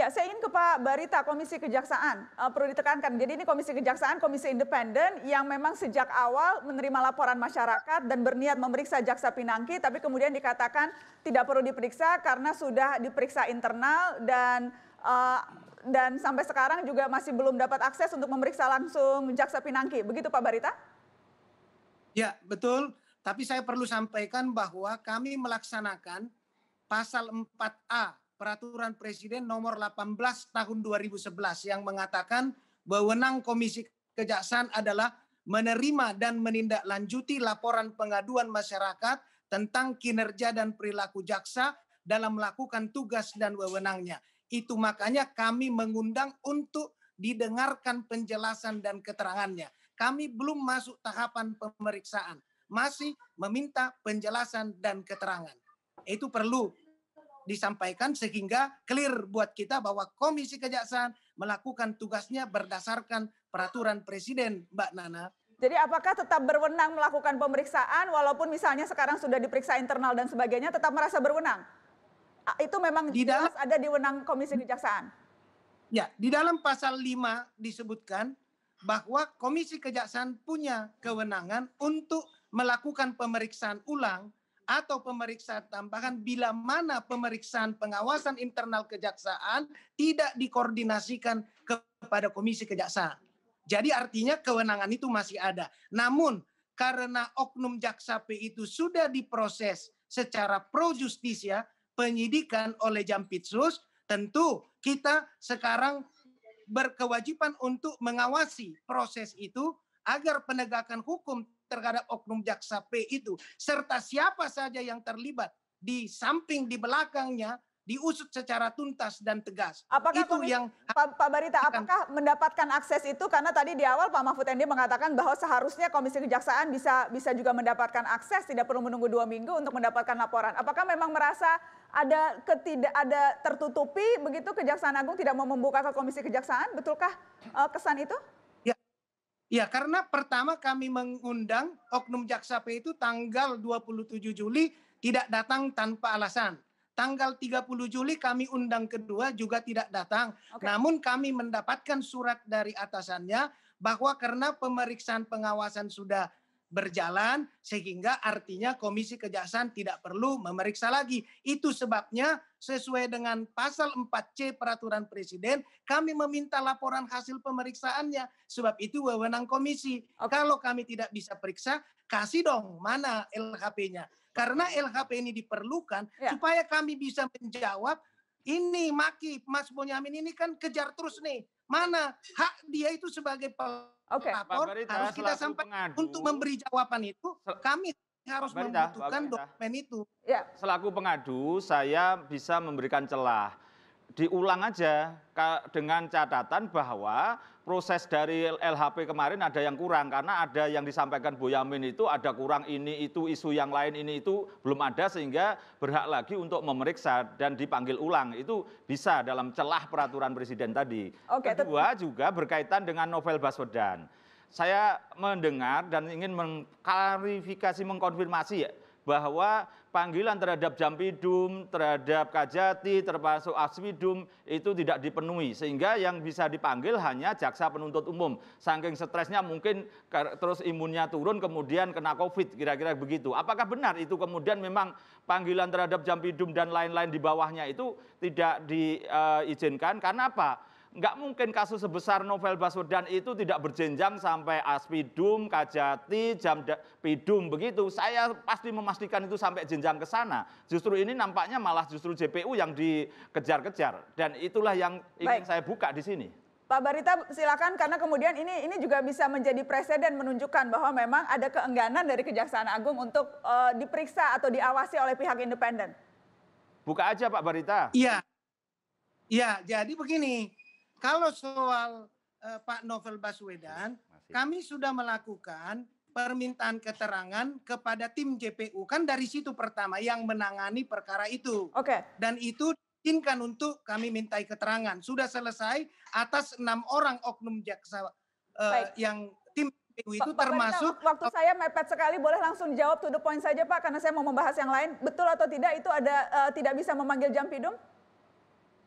Ya, saya ingin ke Pak Barita, Komisi Kejaksaan. Uh, perlu ditekankan, jadi ini Komisi Kejaksaan, Komisi Independen yang memang sejak awal menerima laporan masyarakat dan berniat memeriksa Jaksa Pinangki, tapi kemudian dikatakan tidak perlu diperiksa karena sudah diperiksa internal dan uh, dan sampai sekarang juga masih belum dapat akses untuk memeriksa langsung Jaksa Pinangki. Begitu Pak Barita? Ya, betul. Tapi saya perlu sampaikan bahwa kami melaksanakan pasal 4A peraturan presiden nomor 18 tahun 2011 yang mengatakan wewenang Komisi Kejaksaan adalah menerima dan menindaklanjuti laporan pengaduan masyarakat tentang kinerja dan perilaku jaksa dalam melakukan tugas dan wewenangnya. Itu makanya kami mengundang untuk didengarkan penjelasan dan keterangannya. Kami belum masuk tahapan pemeriksaan, masih meminta penjelasan dan keterangan. Itu perlu disampaikan sehingga clear buat kita bahwa Komisi Kejaksaan melakukan tugasnya berdasarkan peraturan presiden, Mbak Nana. Jadi apakah tetap berwenang melakukan pemeriksaan walaupun misalnya sekarang sudah diperiksa internal dan sebagainya tetap merasa berwenang? Ah, itu memang di dalam, jelas ada di wenang Komisi Kejaksaan. Ya, di dalam pasal 5 disebutkan bahwa Komisi Kejaksaan punya kewenangan untuk melakukan pemeriksaan ulang atau pemeriksaan tambahan bila mana pemeriksaan pengawasan internal kejaksaan tidak dikoordinasikan kepada komisi kejaksaan. Jadi artinya kewenangan itu masih ada. Namun karena oknum jaksa P itu sudah diproses secara pro justisia penyidikan oleh Jampitsus, tentu kita sekarang berkewajiban untuk mengawasi proses itu agar penegakan hukum terhadap oknum jaksa P itu serta siapa saja yang terlibat di samping di belakangnya diusut secara tuntas dan tegas. Apakah itu yang Pak, Pak Barita, apakah mendapatkan akses itu karena tadi di awal Pak Mahfud MD mengatakan bahwa seharusnya Komisi Kejaksaan bisa bisa juga mendapatkan akses, tidak perlu menunggu dua minggu untuk mendapatkan laporan. Apakah memang merasa ada ketidak ada tertutupi begitu Kejaksaan Agung tidak mau membuka ke Komisi Kejaksaan? Betulkah eh, kesan itu? Ya, karena pertama kami mengundang Oknum Jaksa P itu tanggal 27 Juli tidak datang tanpa alasan. Tanggal 30 Juli kami undang kedua juga tidak datang. Okay. Namun kami mendapatkan surat dari atasannya bahwa karena pemeriksaan pengawasan sudah berjalan sehingga artinya Komisi Kejaksaan tidak perlu memeriksa lagi. Itu sebabnya sesuai dengan pasal 4C peraturan presiden kami meminta laporan hasil pemeriksaannya. Sebab itu wewenang komisi. Oke. Kalau kami tidak bisa periksa, kasih dong mana LHP-nya. Karena LHP ini diperlukan ya. supaya kami bisa menjawab ini Maki Mas Bonyamin ini kan kejar terus nih mana hak dia itu sebagai pelapor okay. harus kita sampai pengadu, untuk memberi jawaban itu kami harus Barita, membutuhkan Barita. dokumen itu. Ya. Selaku pengadu saya bisa memberikan celah diulang aja dengan catatan bahwa proses dari LHP kemarin ada yang kurang karena ada yang disampaikan Bu itu ada kurang ini itu isu yang lain ini itu belum ada sehingga berhak lagi untuk memeriksa dan dipanggil ulang itu bisa dalam celah peraturan presiden tadi. Oke, Kedua juga berkaitan dengan novel Baswedan. Saya mendengar dan ingin mengklarifikasi mengkonfirmasi ya bahwa panggilan terhadap jampidum, terhadap kajati, termasuk aswidum itu tidak dipenuhi. Sehingga yang bisa dipanggil hanya jaksa penuntut umum. Saking stresnya mungkin terus imunnya turun kemudian kena covid, kira-kira begitu. Apakah benar itu kemudian memang panggilan terhadap jampidum dan lain-lain di bawahnya itu tidak diizinkan? Eh, Karena apa? nggak mungkin kasus sebesar novel Baswedan itu tidak berjenjang sampai aspidum, kajati, jam pidum begitu. Saya pasti memastikan itu sampai jenjang ke sana. Justru ini nampaknya malah justru JPU yang dikejar-kejar dan itulah yang ingin Baik. saya buka di sini. Pak Barita silakan karena kemudian ini ini juga bisa menjadi presiden menunjukkan bahwa memang ada keengganan dari Kejaksaan Agung untuk uh, diperiksa atau diawasi oleh pihak independen. Buka aja Pak Barita. Iya. Iya, jadi begini, kalau soal uh, Pak Novel Baswedan, Masih. kami sudah melakukan permintaan keterangan kepada tim JPU kan dari situ pertama yang menangani perkara itu. Oke. Okay. Dan itu diinginkan untuk kami mintai keterangan. Sudah selesai atas enam orang oknum jaksa uh, yang tim JPU itu termasuk. Pak waktu saya mepet sekali, boleh langsung jawab to the point saja Pak, karena saya mau membahas yang lain. Betul atau tidak itu ada uh, tidak bisa memanggil jam pidum?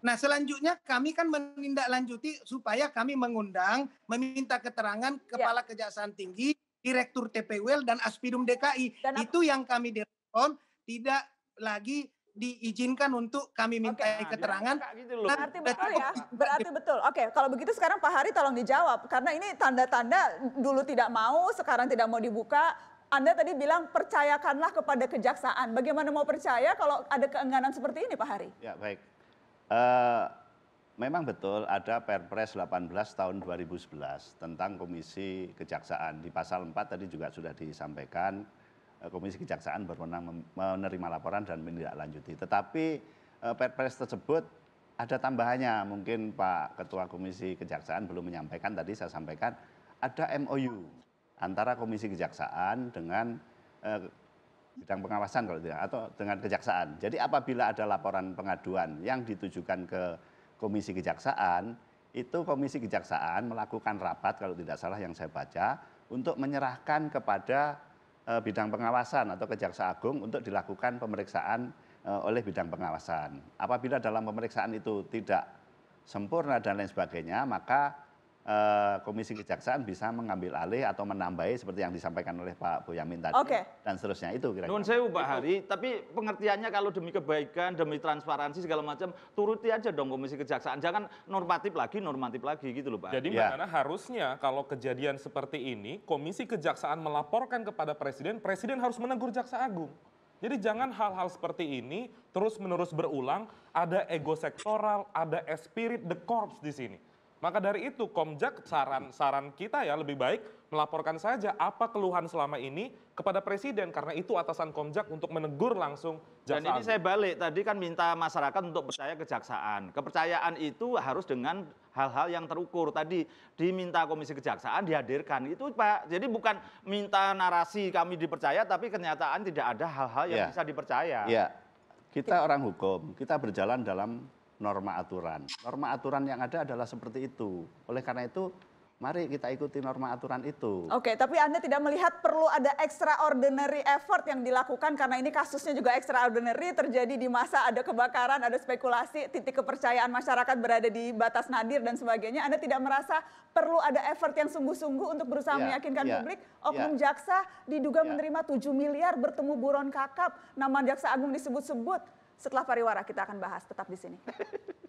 Nah, selanjutnya kami kan menindaklanjuti supaya kami mengundang, meminta keterangan ya. Kepala ya. Kejaksaan Tinggi, Direktur TPWL dan Aspidum DKI. Dan itu yang kami direspon tidak lagi diizinkan untuk kami minta okay. Nah, keterangan. Nah, Berarti betul ya, berarti betul. Oke, kalau begitu sekarang Pak Hari tolong dijawab karena ini tanda-tanda dulu tidak mau, sekarang tidak mau dibuka. Anda tadi bilang percayakanlah kepada kejaksaan. Bagaimana mau percaya kalau ada keengganan seperti ini Pak Hari? Ya, baik. Uh, memang betul ada Perpres 18 tahun 2011 tentang Komisi Kejaksaan. Di pasal 4 tadi juga sudah disampaikan eh, Komisi Kejaksaan berwenang menerima laporan dan menindaklanjuti. Tetapi eh, Perpres tersebut ada tambahannya, mungkin Pak Ketua Komisi Kejaksaan belum menyampaikan tadi saya sampaikan ada MOU antara Komisi Kejaksaan dengan bidang pengawasan kalau tidak atau dengan kejaksaan. Jadi apabila ada laporan pengaduan yang ditujukan ke Komisi Kejaksaan, itu Komisi Kejaksaan melakukan rapat kalau tidak salah yang saya baca untuk menyerahkan kepada e, bidang pengawasan atau Kejaksaan Agung untuk dilakukan pemeriksaan e, oleh bidang pengawasan. Apabila dalam pemeriksaan itu tidak sempurna dan lain sebagainya, maka Eh, Komisi Kejaksaan bisa mengambil alih atau menambahi seperti yang disampaikan oleh Pak Boyamin tadi okay. dan seterusnya itu kira-kira. Nun saya Pak Hari, tapi pengertiannya kalau demi kebaikan, demi transparansi segala macam, turuti aja dong Komisi Kejaksaan. Jangan normatif lagi, normatif lagi gitu loh Pak. Jadi ya. karena harusnya kalau kejadian seperti ini, Komisi Kejaksaan melaporkan kepada Presiden, Presiden harus menegur Jaksa Agung. Jadi jangan hal-hal seperti ini terus-menerus berulang, ada ego sektoral, ada spirit the corps di sini maka dari itu Komjak saran saran kita ya lebih baik melaporkan saja apa keluhan selama ini kepada presiden karena itu atasan Komjak untuk menegur langsung jaksa. Dan ini saya balik tadi kan minta masyarakat untuk percaya kejaksaan. Kepercayaan itu harus dengan hal-hal yang terukur. Tadi diminta Komisi Kejaksaan dihadirkan itu Pak. Jadi bukan minta narasi kami dipercaya tapi kenyataan tidak ada hal-hal yang yeah. bisa dipercaya. Iya. Kita orang hukum, kita berjalan dalam norma aturan. Norma aturan yang ada adalah seperti itu. Oleh karena itu, mari kita ikuti norma aturan itu. Oke, tapi Anda tidak melihat perlu ada extraordinary effort yang dilakukan karena ini kasusnya juga extraordinary terjadi di masa ada kebakaran, ada spekulasi, titik kepercayaan masyarakat berada di batas nadir dan sebagainya. Anda tidak merasa perlu ada effort yang sungguh-sungguh untuk berusaha ya, meyakinkan ya, publik oknum ya. jaksa diduga ya. menerima 7 miliar bertemu buron kakap, nama jaksa agung disebut-sebut setelah pariwara kita akan bahas tetap di sini.